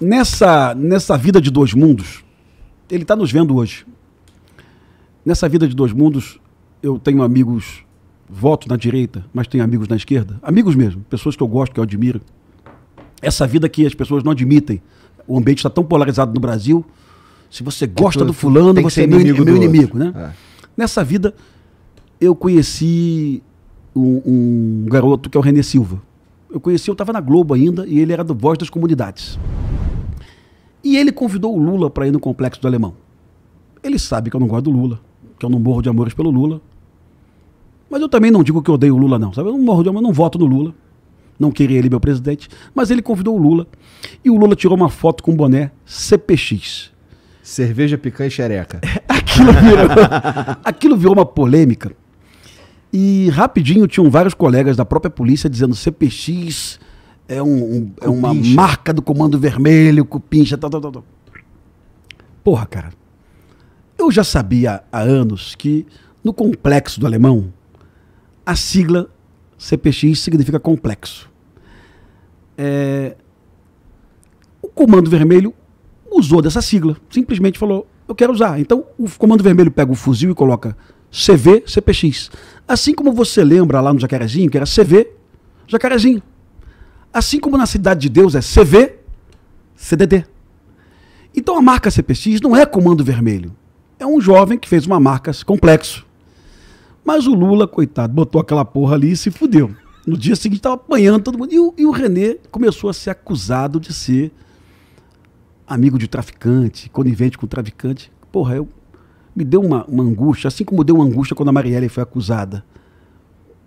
nessa, nessa vida de dois mundos, ele está nos vendo hoje. Nessa vida de dois mundos, eu tenho amigos, voto na direita, mas tenho amigos na esquerda. Amigos mesmo, pessoas que eu gosto, que eu admiro. Essa vida que as pessoas não admitem. O ambiente está tão polarizado no Brasil. Se você gosta do fulano, você é meu inimigo, é meu inimigo né? É. Nessa vida, eu conheci um, um garoto que é o René Silva. Eu conheci, eu estava na Globo ainda, e ele era do Voz das Comunidades. E ele convidou o Lula para ir no complexo do Alemão. Ele sabe que eu não gosto do Lula, que eu não morro de amores pelo Lula. Mas eu também não digo que odeio o Lula, não. Sabe? Eu não morro de amor, não voto no Lula. Não queria ele meu presidente. Mas ele convidou o Lula. E o Lula tirou uma foto com o boné CPX. Cerveja, picanha e xereca. aquilo, virou, aquilo virou uma polêmica. E rapidinho tinham vários colegas da própria polícia dizendo CPX, é, um, um é uma marca do Comando Vermelho, Cupincha, tal, tal, tal, tal. Porra, cara. Eu já sabia há anos que no complexo do alemão, a sigla CPX significa complexo. É, o Comando Vermelho usou dessa sigla, simplesmente falou: eu quero usar. Então o Comando Vermelho pega o fuzil e coloca CV CPX. Assim como você lembra lá no Jacarezinho, que era CV Jacarezinho. Assim como na Cidade de Deus é CV, CDD. Então a marca CPX não é comando vermelho. É um jovem que fez uma marca complexo. Mas o Lula, coitado, botou aquela porra ali e se fudeu. No dia seguinte estava apanhando todo mundo. E o, e o René começou a ser acusado de ser amigo de traficante, conivente com traficante. Porra, eu, me deu uma, uma angústia, assim como deu uma angústia quando a Marielle foi acusada.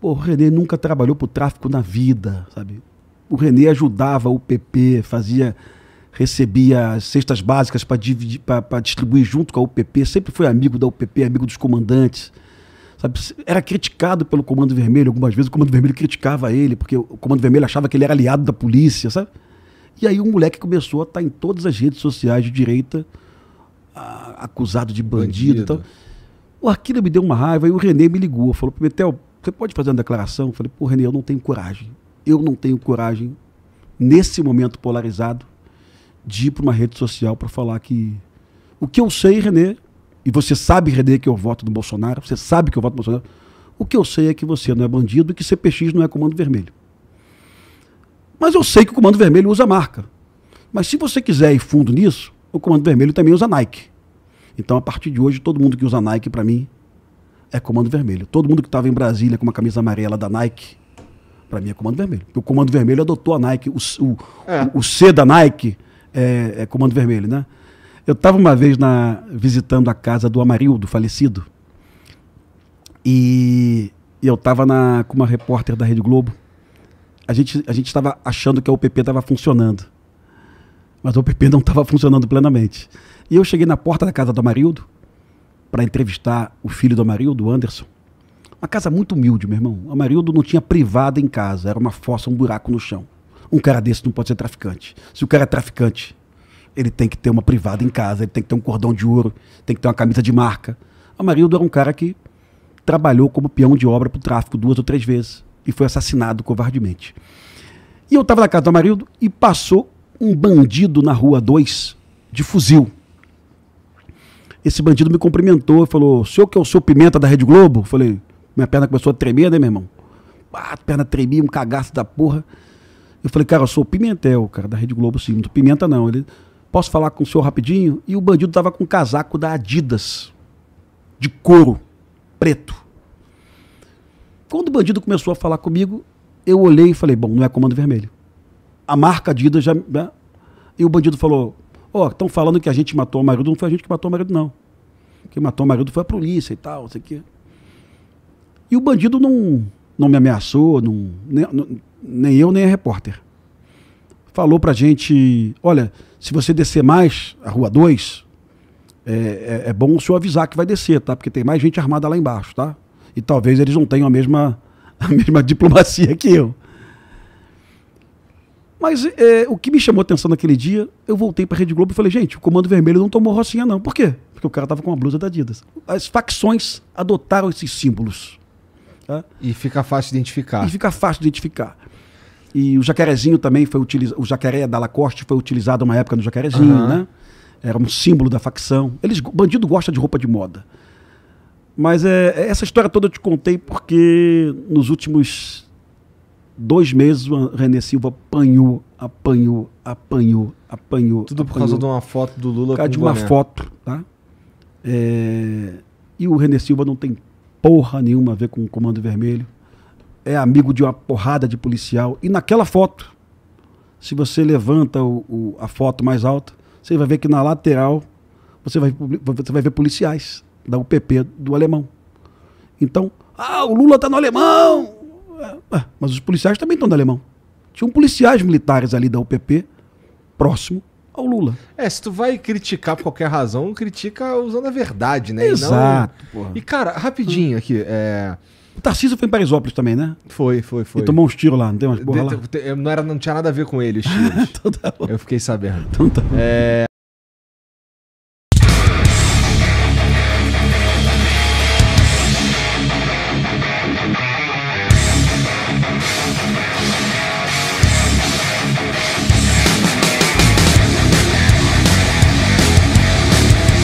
Pô, o René nunca trabalhou para o tráfico na vida, sabe? o René ajudava o PP, fazia recebia cestas básicas para distribuir junto com a UPP, sempre foi amigo da UPP, amigo dos comandantes. Sabe? Era criticado pelo Comando Vermelho, algumas vezes o Comando Vermelho criticava ele, porque o Comando Vermelho achava que ele era aliado da polícia, sabe? E aí um moleque começou a estar tá em todas as redes sociais de direita, a, acusado de bandido, bandido. O Aquilo me deu uma raiva e o Renê me ligou, falou, Prometeu, você pode fazer uma declaração? Eu falei, pô, Renê, eu não tenho coragem eu não tenho coragem, nesse momento polarizado, de ir para uma rede social para falar que. O que eu sei, Renê, e você sabe, Renê, que eu voto no Bolsonaro, você sabe que eu voto no Bolsonaro, o que eu sei é que você não é bandido e que CPX não é Comando Vermelho. Mas eu sei que o Comando Vermelho usa marca. Mas se você quiser ir fundo nisso, o Comando Vermelho também usa Nike. Então, a partir de hoje, todo mundo que usa Nike, para mim, é Comando Vermelho. Todo mundo que estava em Brasília com uma camisa amarela da Nike para mim é Comando Vermelho. o Comando Vermelho adotou a Nike, o, o, é. o C da Nike é, é Comando Vermelho, né? Eu estava uma vez na, visitando a casa do Amarildo, falecido, e, e eu estava com uma repórter da Rede Globo. A gente a estava achando que a UPP estava funcionando, mas a UPP não estava funcionando plenamente. E eu cheguei na porta da casa do Amarildo para entrevistar o filho do Amarildo, Anderson. Uma casa muito humilde, meu irmão. Amarildo não tinha privada em casa, era uma fossa, um buraco no chão. Um cara desse não pode ser traficante. Se o cara é traficante, ele tem que ter uma privada em casa, ele tem que ter um cordão de ouro, tem que ter uma camisa de marca. Amarildo era um cara que trabalhou como peão de obra para o tráfico duas ou três vezes e foi assassinado covardemente. E eu estava na casa do Amarildo e passou um bandido na rua 2 de fuzil. Esse bandido me cumprimentou e falou: Senhor que é o seu Pimenta da Rede Globo? Eu falei: minha perna começou a tremer, né, meu irmão? Ah, perna tremia, um cagaço da porra. Eu falei, cara, eu sou o Pimentel, cara, da Rede Globo, sim. Não Pimenta, não. Ele, posso falar com o senhor rapidinho? E o bandido tava com um casaco da Adidas, de couro, preto. Quando o bandido começou a falar comigo, eu olhei e falei, bom, não é Comando Vermelho. A marca Adidas já... Né? E o bandido falou, ó, oh, estão falando que a gente matou o marido. Não foi a gente que matou o marido, não. Quem matou o marido foi a polícia e tal, não sei o quê. E o bandido não, não me ameaçou, não, nem, nem eu, nem a repórter. Falou pra gente: olha, se você descer mais a rua 2, é, é, é, bom o senhor avisar que vai descer, tá? Porque tem mais gente armada lá embaixo, tá? E talvez eles não tenham a mesma, a mesma diplomacia que eu. Mas é, o que me chamou a atenção naquele dia, eu voltei para a Rede Globo e falei, gente, o Comando Vermelho não tomou rocinha não. Por quê? Porque o cara tava com uma blusa da Adidas. As facções adotaram esses símbolos. E fica fácil de identificar. E fica fácil de identificar. E o jacarezinho também foi utilizado, o jacaré da Lacoste foi utilizado uma época no jacarezinho, uhum. né? Era um símbolo da facção. Eles, bandido gosta de roupa de moda. Mas é, é, essa história toda eu te contei porque nos últimos dois meses o René Silva apanhou, apanhou, apanhou, apanhou. Tudo apanhou, por causa de uma foto do Lula por causa com de uma boné. foto, tá? É, e o René Silva não tem porra nenhuma a ver com o Comando Vermelho. É amigo de uma porrada de policial. E naquela foto, se você levanta o, o, a foto mais alta, você vai ver que na lateral você vai, você vai ver policiais da UPP do alemão. Então, ah, o Lula está no alemão! É, é, mas os policiais também estão no alemão. Tinham policiais militares ali da UPP, próximo, ao Lula. É, se tu vai criticar por qualquer razão, critica usando a verdade, né? Exato. E, não... e cara, rapidinho aqui, é... O Tarcísio foi em Parisópolis também, né? Foi, foi, foi. E tomou uns tiros lá, não tem umas porra de, lá? não, era, não tinha nada a ver com ele os tiros. Então tá eu fiquei sabendo. Então tá bom. É...